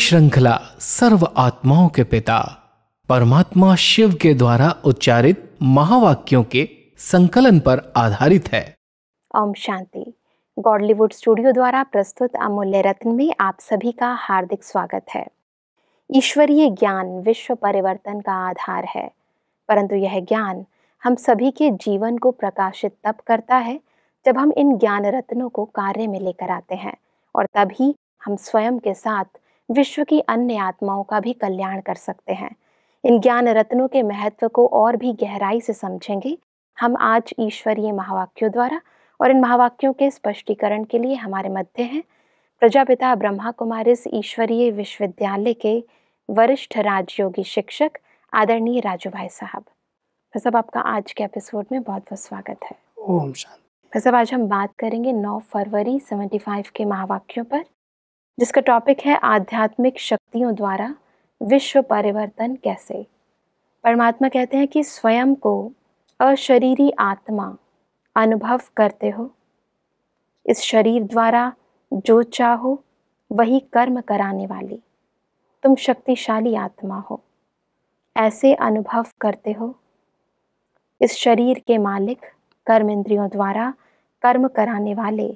श्रृंखला सर्व आत्माओं के पिता परमात्मा शिव के द्वारा उच्चारित महावाक्यों के संकलन पर आधारित है ओम शांति गॉडलीवुड स्टूडियो द्वारा प्रस्तुत अमूल्य रत्न में आप सभी का हार्दिक स्वागत है ईश्वरीय ज्ञान विश्व परिवर्तन का आधार है परंतु यह ज्ञान हम सभी के जीवन को प्रकाशित तब करता है जब हम इन ज्ञान रत्नों को कार्य में लेकर आते हैं और तभी हम स्वयं के साथ विश्व की अन्य आत्माओं का भी कल्याण कर सकते हैं इन ज्ञान रत्नों के महत्व को और भी गहराई से समझेंगे हम आज ईश्वरीय महावाक्यों द्वारा और इन महावाक्यों के स्पष्टीकरण के लिए हमारे मध्य हैं प्रजापिता ब्रह्मा कुमार इस ईश्वरीय विश्वविद्यालय के वरिष्ठ राजयोगी शिक्षक आदरणीय राजू भाई साहब सब आपका आज के एपिसोड में बहुत बहुत स्वागत है ओम शांति आज हम बात करेंगे 9 फरवरी 75 के महावाक्यों पर जिसका टॉपिक है आध्यात्मिक शक्तियों द्वारा विश्व परिवर्तन कैसे परमात्मा कहते हैं कि स्वयं को अशरीरी आत्मा अनुभव करते हो इस शरीर द्वारा जो चाहो वही कर्म कराने वाली तुम शक्तिशाली आत्मा हो ऐसे अनुभव करते हो इस शरीर के मालिक कर्म इंद्रियों द्वारा कर्म कराने वाले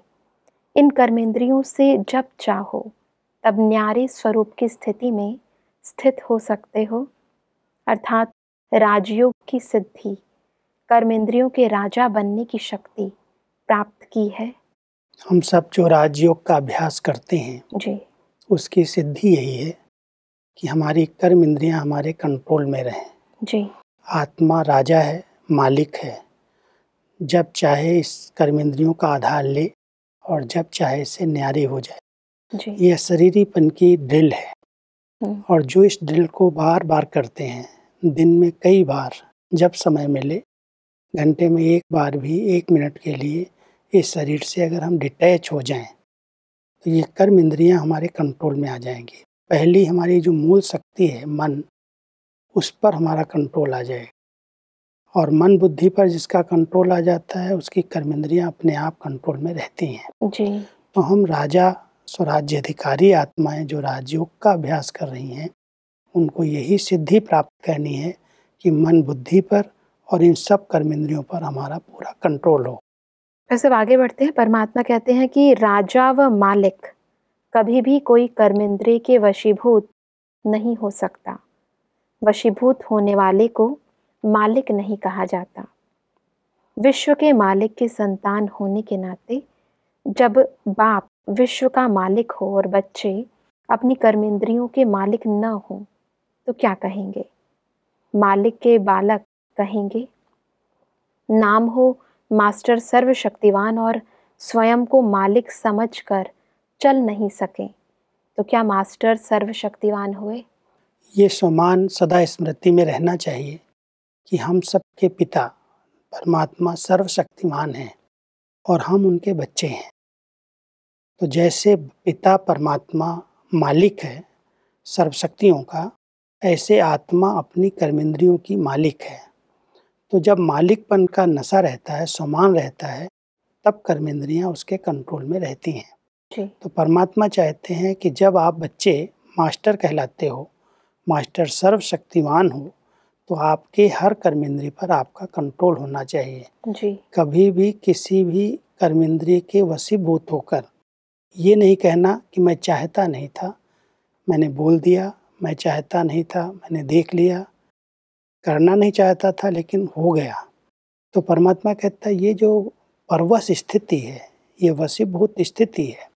इन कर्मेंद्रियों से जब चाहो तब न्यारे स्वरूप की स्थिति में स्थित हो सकते हो अर्थात राजयोग की सिद्धि कर्मेंद्रियों के राजा बनने की शक्ति प्राप्त की है हम सब जो राजयोग का अभ्यास करते हैं जी उसकी सिद्धि यही है कि हमारी कर्म इंद्रियां हमारे कंट्रोल में रहें जी आत्मा राजा है मालिक है जब चाहे इस कर्म इंद्रियों का आधार ले और जब चाहे इसे न्यारी हो जाए यह शरीरीपन की ड्रिल है और जो इस ड्रिल को बार बार करते हैं दिन में कई बार जब समय मिले घंटे में एक बार भी एक मिनट के लिए इस शरीर से अगर हम डिटैच हो जाएं तो ये कर्म इंद्रियां हमारे कंट्रोल में आ जाएंगी पहली हमारी जो मूल शक्ति है मन उस पर हमारा कंट्रोल आ जाएगा और मन बुद्धि पर जिसका कंट्रोल आ जाता है उसकी कर्मेंद्रियाँ अपने आप कंट्रोल में रहती हैं जी तो हम राजा स्वराज्याधिकारी आत्माएं जो राजयोग का अभ्यास कर रही हैं उनको यही सिद्धि प्राप्त करनी है कि मन बुद्धि पर और इन सब कर्मेंद्रियों पर हमारा पूरा कंट्रोल हो सर आगे बढ़ते हैं परमात्मा कहते हैं कि राजा व मालिक कभी भी कोई कर्मेंद्रिय के वशीभूत नहीं हो सकता वशीभूत होने वाले को मालिक नहीं कहा जाता विश्व के मालिक के संतान होने के नाते जब बाप विश्व का मालिक हो और बच्चे अपनी कर्मेंद्रियों के मालिक न हो तो क्या कहेंगे मालिक के बालक कहेंगे नाम हो मास्टर सर्वशक्तिवान और स्वयं को मालिक समझकर चल नहीं सके तो क्या मास्टर सर्वशक्तिवान हुए ये सम्मान सदा स्मृति में रहना चाहिए कि हम सबके पिता परमात्मा सर्वशक्तिमान हैं और हम उनके बच्चे हैं तो जैसे पिता परमात्मा मालिक है सर्वशक्तियों का ऐसे आत्मा अपनी कर्मेंद्रियों की मालिक है तो जब मालिकपन का नशा रहता है समान रहता है तब कर्मेंद्रियाँ उसके कंट्रोल में रहती हैं तो परमात्मा चाहते हैं कि जब आप बच्चे मास्टर कहलाते हो मास्टर सर्वशक्तिमान हो तो आपके हर कर्मेंद्रिय पर आपका कंट्रोल होना चाहिए जी कभी भी किसी भी कर्मेंद्रिय के वसीभूत होकर ये नहीं कहना कि मैं चाहता नहीं था मैंने बोल दिया मैं चाहता नहीं था मैंने देख लिया करना नहीं चाहता था लेकिन हो गया तो परमात्मा कहता है ये जो परवश स्थिति है ये वसीभूत स्थिति है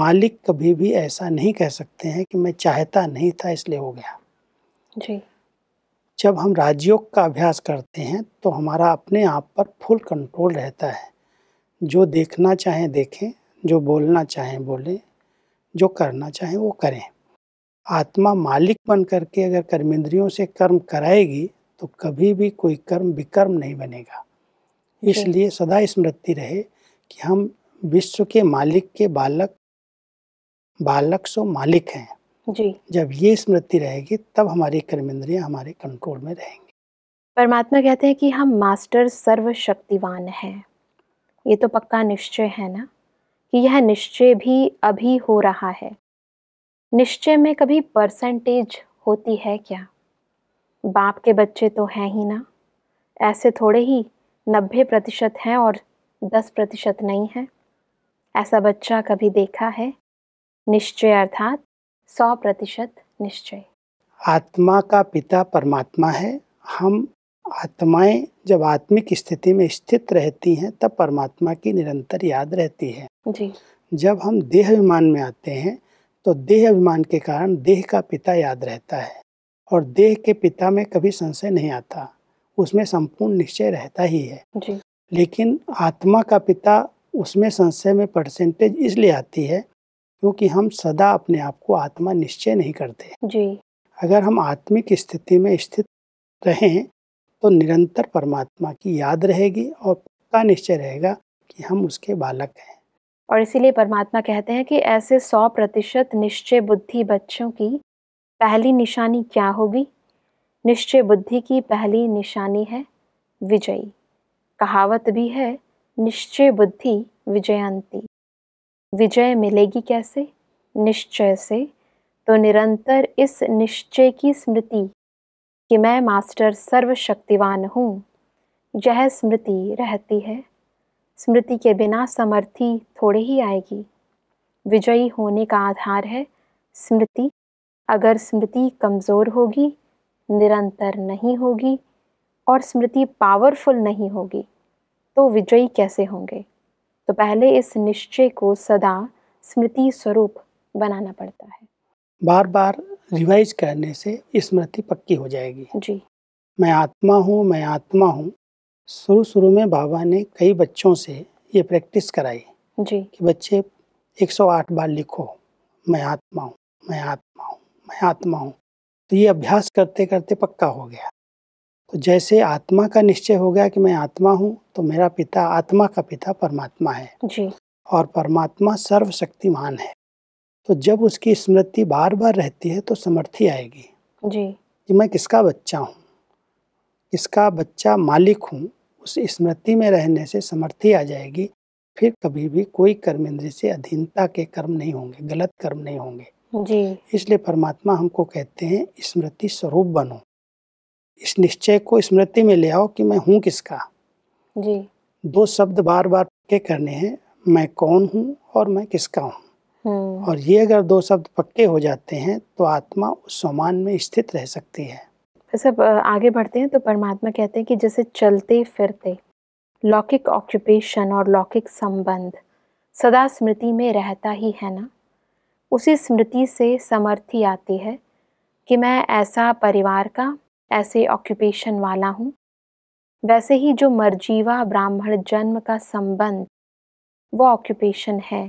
मालिक कभी भी ऐसा नहीं कह सकते हैं कि मैं चाहता नहीं था इसलिए हो गया जी जब हम राजयोग का अभ्यास करते हैं तो हमारा अपने आप पर फुल कंट्रोल रहता है जो देखना चाहें देखें जो बोलना चाहें बोलें जो करना चाहें वो करें आत्मा मालिक बन करके अगर कर्मेंद्रियों से कर्म कराएगी तो कभी भी कोई कर्म विकर्म नहीं बनेगा इसलिए सदा स्मृति रहे कि हम विश्व के मालिक के बालक बालक सो मालिक हैं जी जब ये स्मृति रहेगी तब हमारी कर्म इंद्रिया हमारे कंट्रोल में रहेंगी परमात्मा कहते हैं कि हम मास्टर सर्वशक्तिवान हैं ये तो पक्का निश्चय है ना कि यह निश्चय भी अभी हो रहा है निश्चय में कभी परसेंटेज होती है क्या बाप के बच्चे तो हैं ही ना ऐसे थोड़े ही नब्बे प्रतिशत हैं और दस प्रतिशत नहीं है ऐसा बच्चा कभी देखा है निश्चय अर्थात सौ प्रतिशत निश्चय आत्मा का पिता परमात्मा है हम आत्माएं जब आत्मिक स्थिति में स्थित रहती हैं तब परमात्मा की निरंतर याद रहती है जी जब हम देह अभिमान में आते हैं तो देह अभिमान के कारण देह का पिता याद रहता है और देह के पिता में कभी संशय नहीं आता उसमें संपूर्ण निश्चय रहता ही है जी। लेकिन आत्मा का पिता उसमें संशय में परसेंटेज इसलिए आती है क्योंकि हम सदा अपने आप को आत्मा निश्चय नहीं करते जी अगर हम आत्मिक स्थिति में स्थित रहें तो निरंतर परमात्मा की याद रहेगी और पक्का निश्चय रहेगा कि हम उसके बालक हैं और इसीलिए परमात्मा कहते हैं कि ऐसे सौ प्रतिशत निश्चय बुद्धि बच्चों की पहली निशानी क्या होगी निश्चय बुद्धि की पहली निशानी है विजयी कहावत भी है निश्चय बुद्धि विजयंती विजय मिलेगी कैसे निश्चय से तो निरंतर इस निश्चय की स्मृति कि मैं मास्टर सर्वशक्तिवान हूँ यह स्मृति रहती है स्मृति के बिना समर्थी थोड़े ही आएगी विजयी होने का आधार है स्मृति अगर स्मृति कमज़ोर होगी निरंतर नहीं होगी और स्मृति पावरफुल नहीं होगी तो विजयी कैसे होंगे तो पहले इस निश्चय को सदा स्मृति स्वरूप बनाना पड़ता है बार बार रिवाइज करने से स्मृति पक्की हो जाएगी जी मैं आत्मा हूँ मैं आत्मा हूँ शुरू शुरू में बाबा ने कई बच्चों से ये प्रैक्टिस कराई जी कि बच्चे 108 बार लिखो मैं आत्मा हूँ मैं आत्मा हूँ मैं आत्मा हूँ तो ये अभ्यास करते करते पक्का हो गया तो जैसे आत्मा का निश्चय हो गया कि मैं आत्मा हूँ तो मेरा पिता आत्मा का पिता परमात्मा है जी और परमात्मा सर्वशक्तिमान है तो जब उसकी स्मृति बार बार रहती है तो समर्थी आएगी जी कि मैं किसका बच्चा हूँ किसका बच्चा मालिक हूँ उस स्मृति में रहने से समर्थी आ जाएगी फिर कभी भी कोई कर्म इंद्रिय से अधीनता के कर्म नहीं होंगे गलत कर्म नहीं होंगे जी इसलिए परमात्मा हमको कहते हैं स्मृति स्वरूप बनो इस निश्चय को स्मृति में ले आओ कि मैं हूँ किसका जी दो शब्द बार बार पक्के करने हैं मैं कौन हूँ और मैं किसका हूँ हम्म। और ये अगर दो शब्द पक्के हो जाते हैं तो आत्मा उस समान में स्थित रह सकती है सब आगे बढ़ते हैं तो परमात्मा कहते हैं कि जैसे चलते फिरते लौकिक ऑक्यूपेशन और लौकिक संबंध सदा स्मृति में रहता ही है ना उसी स्मृति से समर्थी आती है कि मैं ऐसा परिवार का ऐसे ऑक्यूपेशन वाला हूँ वैसे ही जो मर्जीवा ब्राह्मण जन्म का संबंध वो ऑक्यूपेशन है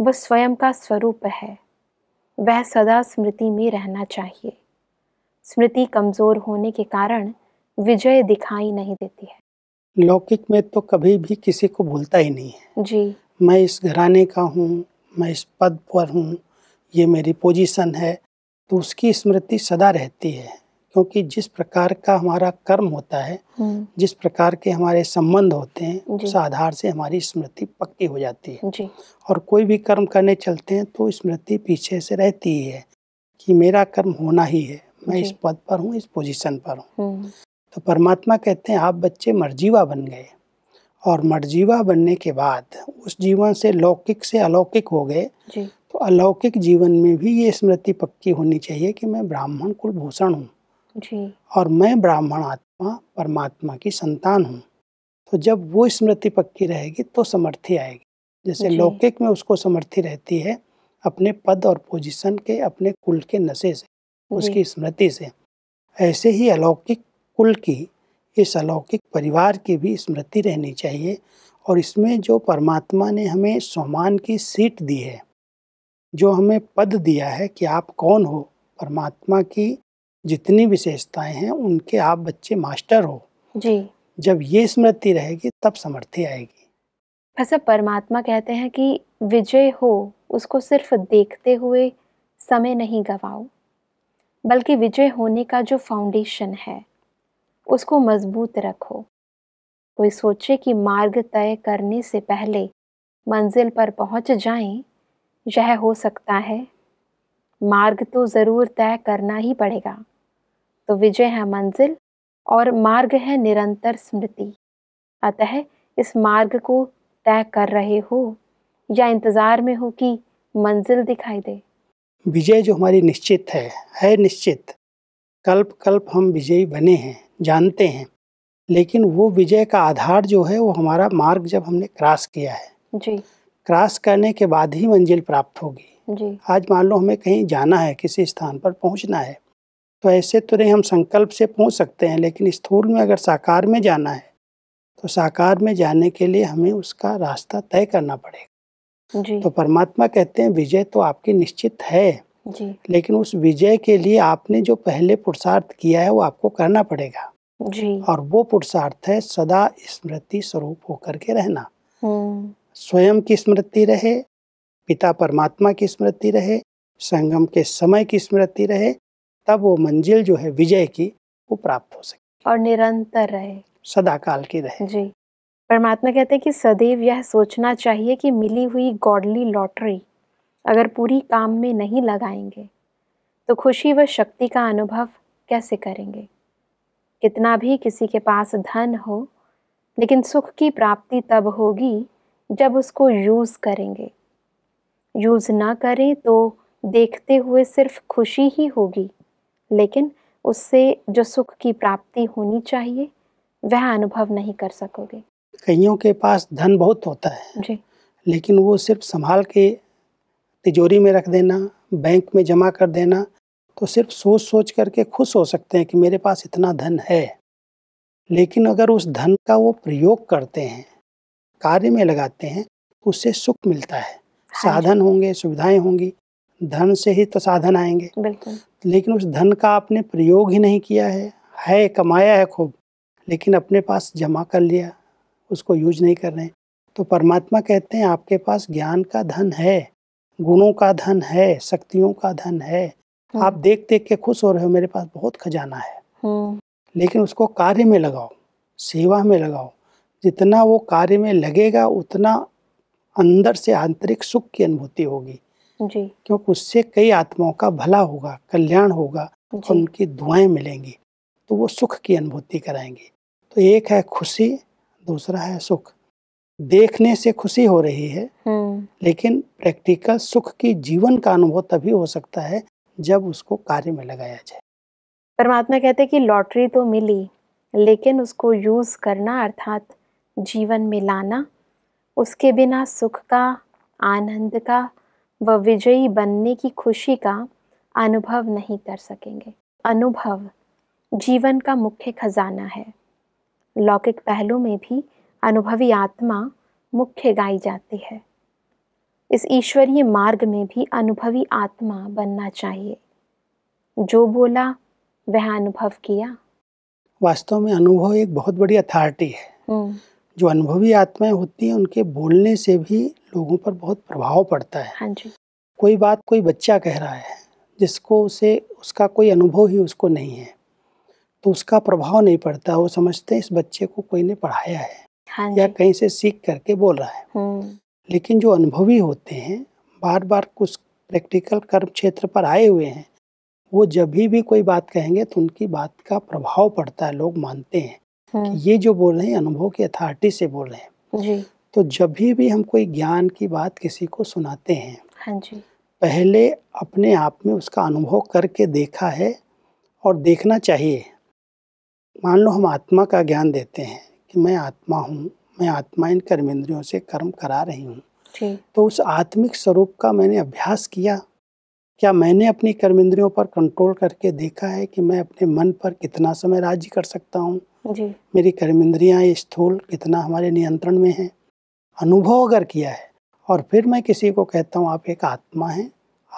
वह स्वयं का स्वरूप है वह सदा स्मृति में रहना चाहिए स्मृति कमज़ोर होने के कारण विजय दिखाई नहीं देती है लौकिक में तो कभी भी किसी को भूलता ही नहीं है जी मैं इस घराने का हूँ मैं इस पद पर हूँ ये मेरी पोजीशन है तो उसकी स्मृति सदा रहती है क्योंकि जिस प्रकार का हमारा कर्म होता है हम्म। जिस प्रकार के हमारे संबंध होते हैं उस आधार से हमारी स्मृति पक्की हो जाती है जी। और कोई भी कर्म करने चलते हैं तो स्मृति पीछे से रहती ही है कि मेरा कर्म होना ही है मैं इस पद पर हूँ इस पोजीशन पर हूँ हम्म। तो परमात्मा कहते हैं आप बच्चे मर्जीवा बन गए और मर्जीवा बनने के बाद उस जीवन से लौकिक से अलौकिक हो गए तो अलौकिक जीवन में भी ये स्मृति पक्की होनी चाहिए कि मैं ब्राह्मण कुलभूषण हूँ और मैं ब्राह्मण आत्मा परमात्मा की संतान हूँ तो जब वो स्मृति पक्की रहेगी तो समर्थी आएगी जैसे लौकिक में उसको समर्थी रहती है अपने पद और पोजीशन के अपने कुल के नशे से उसकी स्मृति से ऐसे ही अलौकिक कुल की इस अलौकिक परिवार की भी स्मृति रहनी चाहिए और इसमें जो परमात्मा ने हमें सोमान की सीट दी है जो हमें पद दिया है कि आप कौन हो परमात्मा की जितनी विशेषताएं हैं उनके आप बच्चे मास्टर हो जी जब ये स्मृति रहेगी तब समर्थ्य आएगी ऐसा अच्छा, परमात्मा कहते हैं कि विजय हो उसको सिर्फ देखते हुए समय नहीं गवाओ बल्कि विजय होने का जो फाउंडेशन है उसको मजबूत रखो कोई सोचे कि मार्ग तय करने से पहले मंजिल पर पहुंच जाएं, यह हो सकता है मार्ग तो ज़रूर तय करना ही पड़ेगा तो विजय है मंजिल और मार्ग है निरंतर स्मृति अतः इस मार्ग को तय कर रहे हो या इंतज़ार में हो कि मंजिल दिखाई दे विजय जो हमारी निश्चित है है निश्चित कल्प कल्प हम विजयी बने हैं जानते हैं लेकिन वो विजय का आधार जो है वो हमारा मार्ग जब हमने क्रॉस किया है जी क्रॉस करने के बाद ही मंजिल प्राप्त होगी जी आज मान लो हमें कहीं जाना है किसी स्थान पर पहुंचना है तो ऐसे तो नहीं हम संकल्प से पहुंच सकते हैं लेकिन स्थूल में अगर साकार में जाना है तो साकार में जाने के लिए हमें उसका रास्ता तय करना पड़ेगा जी। तो परमात्मा कहते हैं विजय तो आपकी निश्चित है जी। लेकिन उस विजय के लिए आपने जो पहले पुरुषार्थ किया है वो आपको करना पड़ेगा जी। और वो पुरुषार्थ है सदा स्मृति स्वरूप होकर के रहना हम्म। स्वयं की स्मृति रहे पिता परमात्मा की स्मृति रहे संगम के समय की स्मृति रहे तब वो मंजिल जो है विजय की वो प्राप्त हो सके और निरंतर रहे सदा काल की रहे जी परमात्मा कहते हैं कि सदैव यह सोचना चाहिए कि मिली हुई गॉडली लॉटरी अगर पूरी काम में नहीं लगाएंगे तो खुशी व शक्ति का अनुभव कैसे करेंगे कितना भी किसी के पास धन हो लेकिन सुख की प्राप्ति तब होगी जब उसको यूज़ करेंगे यूज़ ना करें तो देखते हुए सिर्फ खुशी ही होगी लेकिन उससे जो सुख की प्राप्ति होनी चाहिए वह अनुभव नहीं कर सकोगे कईयों के पास धन बहुत होता है जी लेकिन वो सिर्फ संभाल के तिजोरी में रख देना बैंक में जमा कर देना तो सिर्फ सोच सोच करके खुश हो सकते हैं कि मेरे पास इतना धन है लेकिन अगर उस धन का वो प्रयोग करते हैं कार्य में लगाते हैं तो उससे सुख मिलता है हाँ साधन होंगे सुविधाएं होंगी धन से ही तो साधन आएंगे बिल्कुल लेकिन उस धन का आपने प्रयोग ही नहीं किया है है कमाया है खूब लेकिन अपने पास जमा कर लिया उसको यूज नहीं कर रहे तो परमात्मा कहते हैं आपके पास ज्ञान का धन है गुणों का धन है शक्तियों का धन है हम्म। आप देख देख के खुश हो रहे हो मेरे पास बहुत खजाना है हम्म। लेकिन उसको कार्य में लगाओ सेवा में लगाओ जितना वो कार्य में लगेगा उतना अंदर से आंतरिक सुख की अनुभूति होगी जी क्योंकि उससे कई आत्माओं का भला होगा कल्याण होगा और उनकी दुआएं मिलेंगी तो वो सुख की अनुभूति कराएंगे तो एक है खुशी दूसरा है सुख देखने से खुशी हो रही है हम्म। लेकिन प्रैक्टिकल सुख की जीवन का अनुभव तभी हो सकता है जब उसको कार्य में लगाया जाए परमात्मा कहते हैं कि लॉटरी तो मिली लेकिन उसको यूज़ करना अर्थात जीवन में लाना उसके बिना सुख का आनंद का व विजयी बनने की खुशी का अनुभव नहीं कर सकेंगे अनुभव जीवन का मुख्य खजाना है लौकिक पहलू में भी अनुभवी आत्मा मुख्य गाई जाती है इस ईश्वरीय मार्ग में भी अनुभवी आत्मा बनना चाहिए जो बोला वह अनुभव किया वास्तव में अनुभव एक बहुत बड़ी अथॉरिटी है हम्म। जो अनुभवी आत्माएं होती हैं उनके बोलने से भी लोगों पर बहुत प्रभाव पड़ता है हाँ जी कोई बात कोई बच्चा कह रहा है जिसको उसे उसका कोई अनुभव ही उसको नहीं है तो उसका प्रभाव नहीं पड़ता वो समझते हैं इस बच्चे को कोई ने पढ़ाया है हाँ या कहीं से सीख करके बोल रहा है हम्म। लेकिन जो अनुभवी होते हैं बार बार कुछ प्रैक्टिकल कर्म क्षेत्र पर आए हुए हैं वो जब भी, भी कोई बात कहेंगे तो उनकी बात का प्रभाव पड़ता है लोग मानते हैं हम्म। कि ये जो बोल रहे हैं अनुभव की अथॉरिटी से बोल रहे हैं जी। तो जब भी भी हम कोई ज्ञान की बात किसी को सुनाते हैं हाँ जी पहले अपने आप में उसका अनुभव करके देखा है और देखना चाहिए मान लो हम आत्मा का ज्ञान देते हैं कि मैं आत्मा हूँ मैं आत्मा इन कर्मेंद्रियों से कर्म करा रही हूँ तो उस आत्मिक स्वरूप का मैंने अभ्यास किया क्या मैंने अपनी कर्मेंद्रियों पर कंट्रोल करके देखा है कि मैं अपने मन पर कितना समय राज्य कर सकता हूँ मेरी कर्मेंद्रियाँ स्थूल कितना हमारे नियंत्रण में हैं अनुभव अगर किया है और फिर मैं किसी को कहता हूँ आप एक आत्मा हैं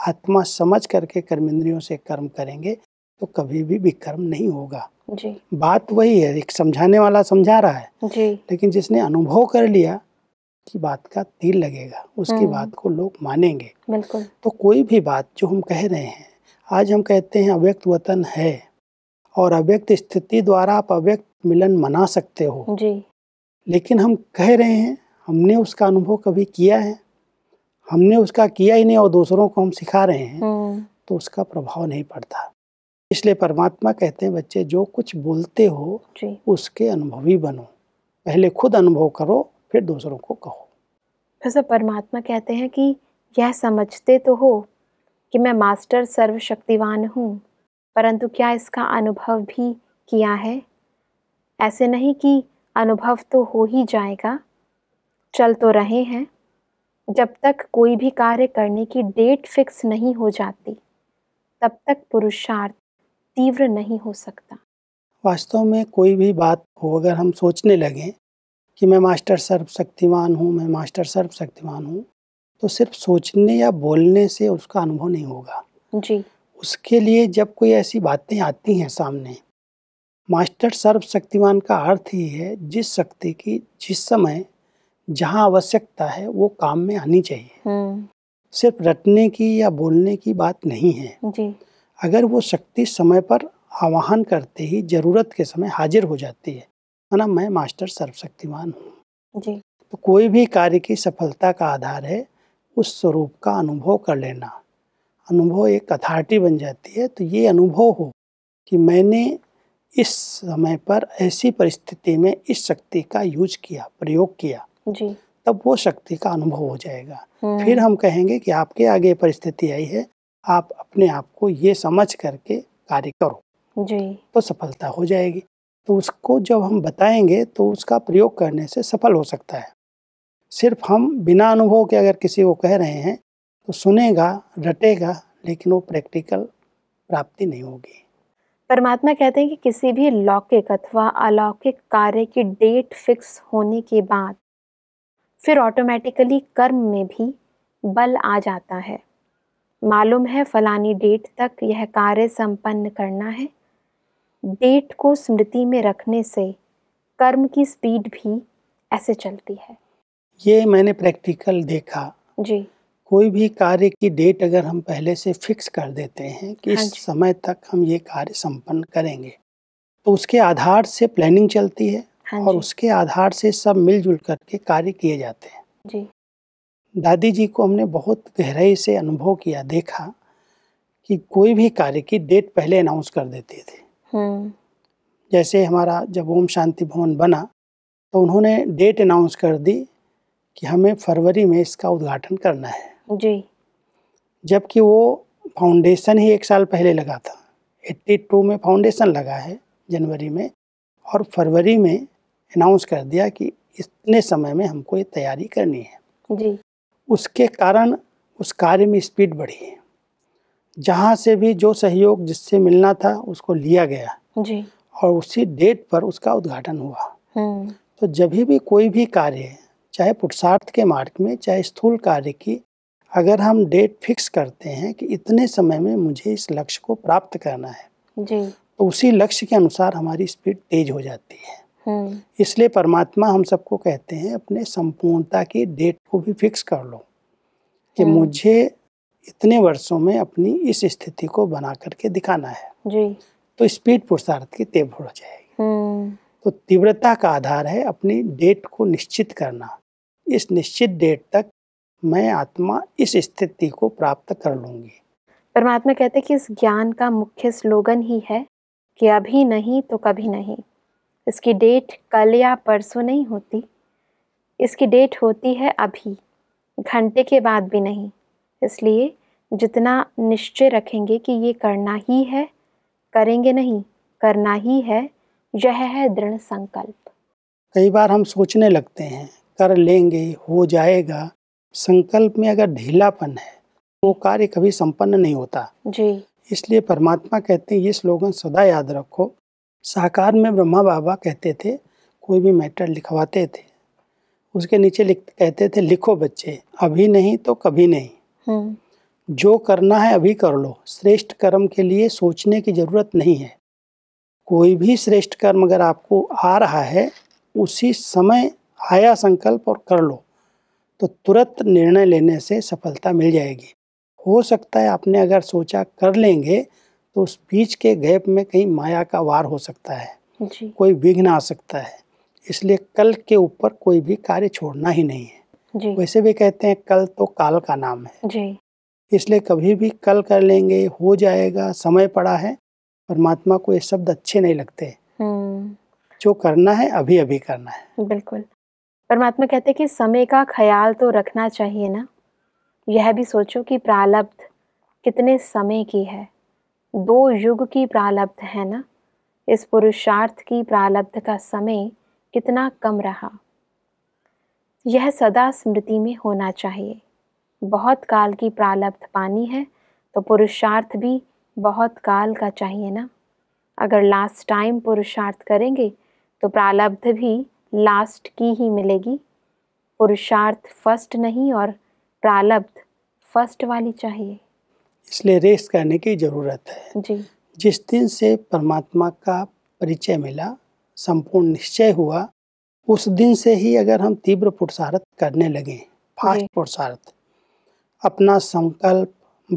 आत्मा समझ करके कर्मेंद्रियों से कर्म करेंगे तो कभी भी विकर्म नहीं होगा जी बात वही है एक समझाने वाला समझा रहा है जी लेकिन जिसने अनुभव कर लिया की बात का तीर लगेगा उसकी हम्म। बात को लोग मानेंगे बिल्कुल तो कोई भी बात जो हम कह रहे हैं आज हम कहते हैं अव्यक्त वतन है और अव्यक्त स्थिति द्वारा आप अव्यक्त मिलन मना सकते हो जी लेकिन हम कह रहे हैं हमने उसका अनुभव कभी किया है हमने उसका किया ही नहीं और दूसरों को हम सिखा रहे हैं हम्म। तो उसका प्रभाव नहीं पड़ता इसलिए परमात्मा कहते हैं बच्चे जो कुछ बोलते हो उसके अनुभवी बनो पहले खुद अनुभव करो फिर दूसरों को कहो फिर तो परमात्मा कहते हैं कि यह समझते तो हो कि मैं मास्टर सर्वशक्तिवान हूँ परंतु क्या इसका अनुभव भी किया है ऐसे नहीं कि अनुभव तो हो ही जाएगा चल तो रहे हैं जब तक कोई भी कार्य करने की डेट फिक्स नहीं हो जाती तब तक पुरुषार्थ तीव्र नहीं हो सकता वास्तव में कोई भी बात हो अगर हम सोचने लगे कि मैं मास्टर सर्वशक्तिमान हूँ मैं मास्टर सर्वशक्तिमान हूँ तो सिर्फ सोचने या बोलने से उसका अनुभव नहीं होगा जी उसके लिए जब कोई ऐसी बातें आती हैं सामने मास्टर सर्वशक्तिमान का अर्थ ही है जिस शक्ति की जिस समय जहाँ आवश्यकता है वो काम में आनी चाहिए हम्म। सिर्फ रटने की या बोलने की बात नहीं है जी। अगर वो शक्ति समय पर आवाहन करते ही जरूरत के समय हाजिर हो जाती है ना मैं मास्टर सर्वशक्तिमान हूँ तो कोई भी कार्य की सफलता का आधार है उस स्वरूप का अनुभव कर लेना अनुभव एक अथॉरिटी बन जाती है तो ये अनुभव हो कि मैंने इस समय पर ऐसी परिस्थिति में इस शक्ति का यूज किया प्रयोग किया जी तब वो शक्ति का अनुभव हो जाएगा हम्म। फिर हम कहेंगे कि आपके आगे परिस्थिति आई है आप अपने आप को ये समझ करके कार्य करो जी तो सफलता हो जाएगी तो उसको जब हम बताएंगे तो उसका प्रयोग करने से सफल हो सकता है सिर्फ हम बिना अनुभव के अगर किसी को कह रहे हैं तो सुनेगा रटेगा लेकिन वो प्रैक्टिकल प्राप्ति नहीं होगी परमात्मा कहते हैं कि किसी भी लौकिक अथवा अलौकिक कार्य की डेट फिक्स होने के बाद फिर ऑटोमेटिकली कर्म में भी बल आ जाता है मालूम है फलानी डेट तक यह कार्य संपन्न करना है डेट को स्मृति में रखने से कर्म की स्पीड भी ऐसे चलती है ये मैंने प्रैक्टिकल देखा जी कोई भी कार्य की डेट अगर हम पहले से फिक्स कर देते हैं कि हाँ इस समय तक हम ये कार्य संपन्न करेंगे तो उसके आधार से प्लानिंग चलती है हाँ और उसके आधार से सब मिलजुल करके कार्य किए जाते हैं जी दादी जी को हमने बहुत गहराई से अनुभव किया देखा कि कोई भी कार्य की डेट पहले अनाउंस कर देते थे हम्म। जैसे हमारा जब ओम शांति भवन बना तो उन्होंने डेट अनाउंस कर दी कि हमें फरवरी में इसका उद्घाटन करना है जी जबकि वो फाउंडेशन ही एक साल पहले लगा था एट्टी टू में फाउंडेशन लगा है जनवरी में और फरवरी में अनाउंस कर दिया कि इतने समय में हमको ये तैयारी करनी है जी उसके कारण उस कार्य में स्पीड बढ़ी जहाँ से भी जो सहयोग जिससे मिलना था उसको लिया गया जी और उसी डेट पर उसका उद्घाटन हुआ हम्म। तो जब भी कोई भी कार्य चाहे पुरुषार्थ के मार्ग में चाहे स्थूल कार्य की अगर हम डेट फिक्स करते हैं कि इतने समय में मुझे इस लक्ष्य को प्राप्त करना है जी तो उसी लक्ष्य के अनुसार हमारी स्पीड तेज हो जाती है हम्म। इसलिए परमात्मा हम सबको कहते हैं अपने संपूर्णता की डेट को भी फिक्स कर लो कि हम्म। मुझे इतने वर्षों में अपनी इस स्थिति को बना करके दिखाना है जी। तो स्पीड पुरुषार्थ की तीव्र हो जाएगी हम्म। तो तीव्रता का आधार है अपनी डेट को निश्चित करना इस निश्चित डेट तक मैं आत्मा इस स्थिति को प्राप्त कर लूंगी परमात्मा कहते हैं कि इस ज्ञान का मुख्य स्लोगन ही है कि अभी नहीं तो कभी नहीं इसकी डेट कल या परसों नहीं होती इसकी डेट होती है अभी घंटे के बाद भी नहीं इसलिए जितना निश्चय रखेंगे कि ये करना ही है करेंगे नहीं करना ही है यह है दृढ़ संकल्प कई बार हम सोचने लगते हैं कर लेंगे हो जाएगा संकल्प में अगर ढीलापन है वो तो कार्य कभी संपन्न नहीं होता जी इसलिए परमात्मा कहते हैं ये स्लोगन सदा याद रखो साकार में ब्रह्मा बाबा कहते थे कोई भी मैटर लिखवाते थे उसके नीचे लिख कहते थे लिखो बच्चे अभी नहीं तो कभी नहीं हम्म। जो करना है अभी कर लो श्रेष्ठ कर्म के लिए सोचने की ज़रूरत नहीं है कोई भी श्रेष्ठ कर्म अगर आपको आ रहा है उसी समय आया संकल्प और कर लो तो तुरंत निर्णय लेने से सफलता मिल जाएगी हो सकता है आपने अगर सोचा कर लेंगे तो उस बीच के गैप में कहीं माया का वार हो सकता है जी। कोई विघ्न आ सकता है इसलिए कल के ऊपर कोई भी कार्य छोड़ना ही नहीं है जी। वैसे भी कहते हैं कल तो काल का नाम है जी। इसलिए कभी भी कल कर लेंगे हो जाएगा समय पड़ा है परमात्मा को ये शब्द अच्छे नहीं लगते हम्म। जो करना है अभी अभी करना है बिल्कुल परमात्मा कहते हैं कि समय का ख्याल तो रखना चाहिए ना यह भी सोचो कि प्रालब्ध कितने समय की है दो युग की प्रालब्ध है ना इस पुरुषार्थ की प्रालब्ध का समय कितना कम रहा यह सदा स्मृति में होना चाहिए बहुत काल की प्रालब्ध पानी है तो पुरुषार्थ भी बहुत काल का चाहिए ना अगर लास्ट टाइम पुरुषार्थ करेंगे तो प्रालब्ध भी लास्ट की ही मिलेगी पुरुषार्थ फर्स्ट नहीं और प्रालब्ध फर्स्ट वाली चाहिए इसलिए रेस्ट करने की ज़रूरत है जी। जिस दिन से परमात्मा का परिचय मिला संपूर्ण निश्चय हुआ उस दिन से ही अगर हम तीव्र पुरुषार्थ करने लगे फास्ट पुरुषार्थ अपना संकल्प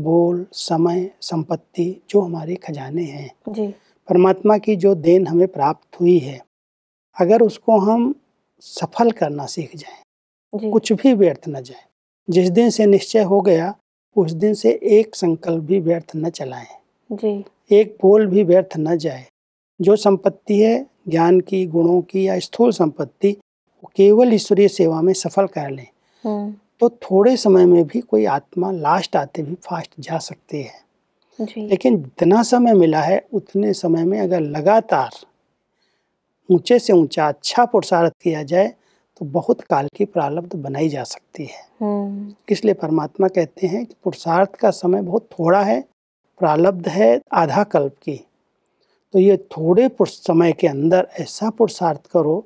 बोल समय संपत्ति जो हमारे खजाने हैं जी। परमात्मा की जो देन हमें प्राप्त हुई है अगर उसको हम सफल करना सीख जाएं कुछ भी व्यर्थ न जाए जिस दिन से निश्चय हो गया उस दिन से एक संकल्प भी व्यर्थ न चलाएं जी एक बोल भी व्यर्थ न जाए जो संपत्ति है ज्ञान की गुणों की या स्थूल संपत्ति वो केवल ईश्वरीय सेवा में सफल कर लें हम्म। तो थोड़े समय में भी कोई आत्मा लास्ट आते भी फास्ट जा सकती है जी। लेकिन जितना समय मिला है उतने समय में अगर लगातार ऊंचे से ऊंचा अच्छा प्रसारित किया जाए तो बहुत काल की प्रारब्ध बनाई जा सकती है हम्म। इसलिए परमात्मा कहते हैं कि पुरुषार्थ का समय बहुत थोड़ा है प्रारब्ध है आधा कल्प की तो ये थोड़े समय के अंदर ऐसा पुरुषार्थ करो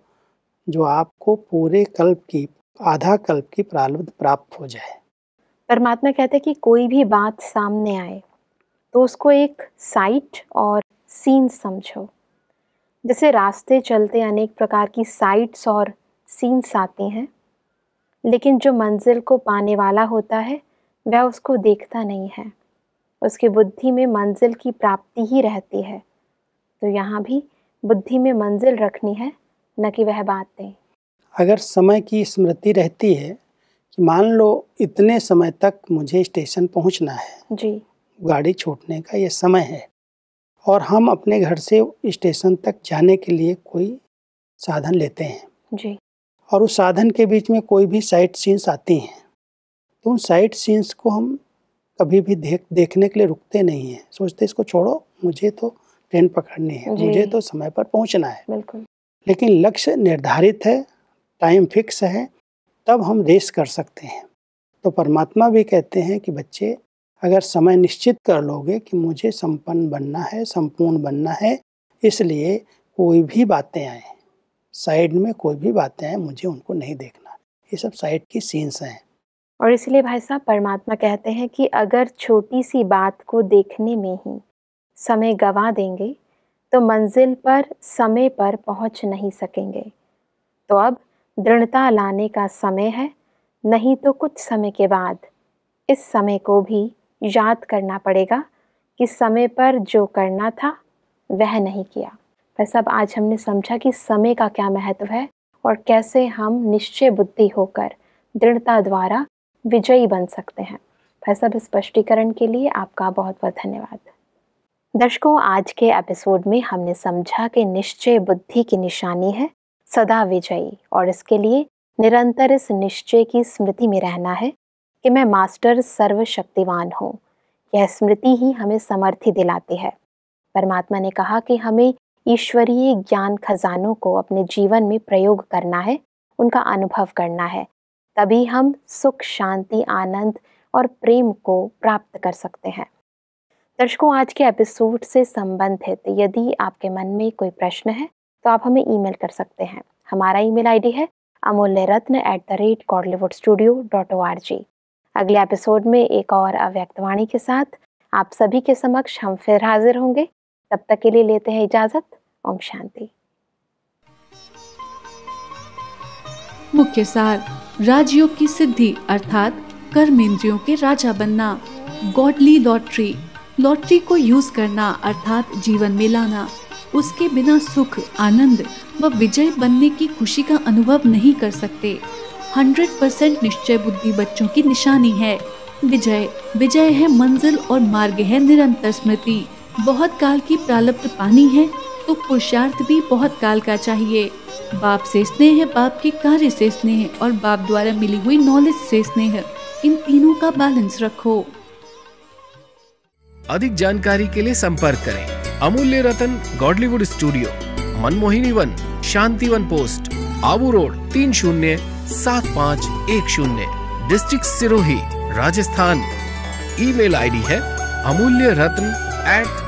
जो आपको पूरे कल्प की आधा कल्प की प्रारब्ध प्राप्त हो जाए परमात्मा कहते हैं कि कोई भी बात सामने आए तो उसको एक साइट और सीन समझो जैसे रास्ते चलते अनेक प्रकार की साइट्स और सीन्स आते हैं लेकिन जो मंजिल को पाने वाला होता है वह उसको देखता नहीं है उसकी बुद्धि में मंजिल की प्राप्ति ही रहती है तो यहाँ भी बुद्धि में मंजिल रखनी है न कि वह बातें अगर समय की स्मृति रहती है कि मान लो इतने समय तक मुझे स्टेशन पहुँचना है जी गाड़ी छोड़ने का यह समय है और हम अपने घर से स्टेशन तक जाने के लिए कोई साधन लेते हैं जी और उस साधन के बीच में कोई भी साइट सीन्स आती हैं तो उन साइट सीन्स को हम कभी भी देख देखने के लिए रुकते नहीं हैं सोचते इसको छोड़ो मुझे तो ट्रेन पकड़नी है मुझे तो समय पर पहुंचना है बिल्कुल लेकिन लक्ष्य निर्धारित है टाइम फिक्स है तब हम रेस कर सकते हैं तो परमात्मा भी कहते हैं कि बच्चे अगर समय निश्चित कर लोगे कि मुझे संपन्न बनना है संपूर्ण बनना है इसलिए कोई भी बातें आएँ साइड में कोई भी बातें हैं मुझे उनको नहीं देखना ये सब साइड की सीन्स हैं और इसलिए भाई साहब परमात्मा कहते हैं कि अगर छोटी सी बात को देखने में ही समय गवा देंगे तो मंजिल पर समय पर पहुंच नहीं सकेंगे तो अब दृढ़ता लाने का समय है नहीं तो कुछ समय के बाद इस समय को भी याद करना पड़ेगा कि समय पर जो करना था वह नहीं किया वैसे सब आज हमने समझा कि समय का क्या महत्व है और कैसे हम निश्चय बुद्धि होकर दृढ़ता द्वारा विजयी बन सकते हैं वैसे अब स्पष्टीकरण के लिए आपका बहुत बहुत धन्यवाद दर्शकों आज के एपिसोड में हमने समझा कि निश्चय बुद्धि की निशानी है सदा विजयी और इसके लिए निरंतर इस निश्चय की स्मृति में रहना है कि मैं मास्टर सर्वशक्तिवान हूँ यह स्मृति ही हमें समर्थी दिलाती है परमात्मा ने कहा कि हमें ईश्वरीय ज्ञान खजानों को अपने जीवन में प्रयोग करना है उनका अनुभव करना है तभी हम सुख शांति आनंद और प्रेम को प्राप्त कर सकते हैं दर्शकों आज के एपिसोड से संबंधित यदि आपके मन में कोई प्रश्न है तो आप हमें ईमेल कर सकते हैं हमारा ईमेल आईडी है Amulya Ratna at the rate Godlywood studio dot O R G अगले एपिसोड में एक और अव्यक्तवाणी के साथ आप सभी के समक्ष हम फिर हाजिर होंगे तब तक के लिए लेते हैं इजाजत ओम शांति मुख्य सार राजयोग की सिद्धि अर्थात कर्म इंद्रियों के राजा बनना गॉडली लॉटरी लॉटरी को यूज करना अर्थात जीवन में लाना उसके बिना सुख आनंद व विजय बनने की खुशी का अनुभव नहीं कर सकते 100 परसेंट निश्चय बुद्धि बच्चों की निशानी है विजय विजय है मंजिल और मार्ग है निरंतर स्मृति बहुत काल की प्रालब्ध पानी है तो पुरुषार्थ भी बहुत काल का चाहिए बाप से स्नेह है बाप के कार्य से स्नेह है और बाप द्वारा मिली हुई नॉलेज से स्नेह है इन तीनों का बैलेंस रखो अधिक जानकारी के लिए संपर्क करें Amulya Ratan Godlywood studio Manmohini Van Shanti Van post Abu Road तीन शून्य सात पाँच एक शून्य district Sirohi Rajasthan email ID है अमूल्य रत्न एट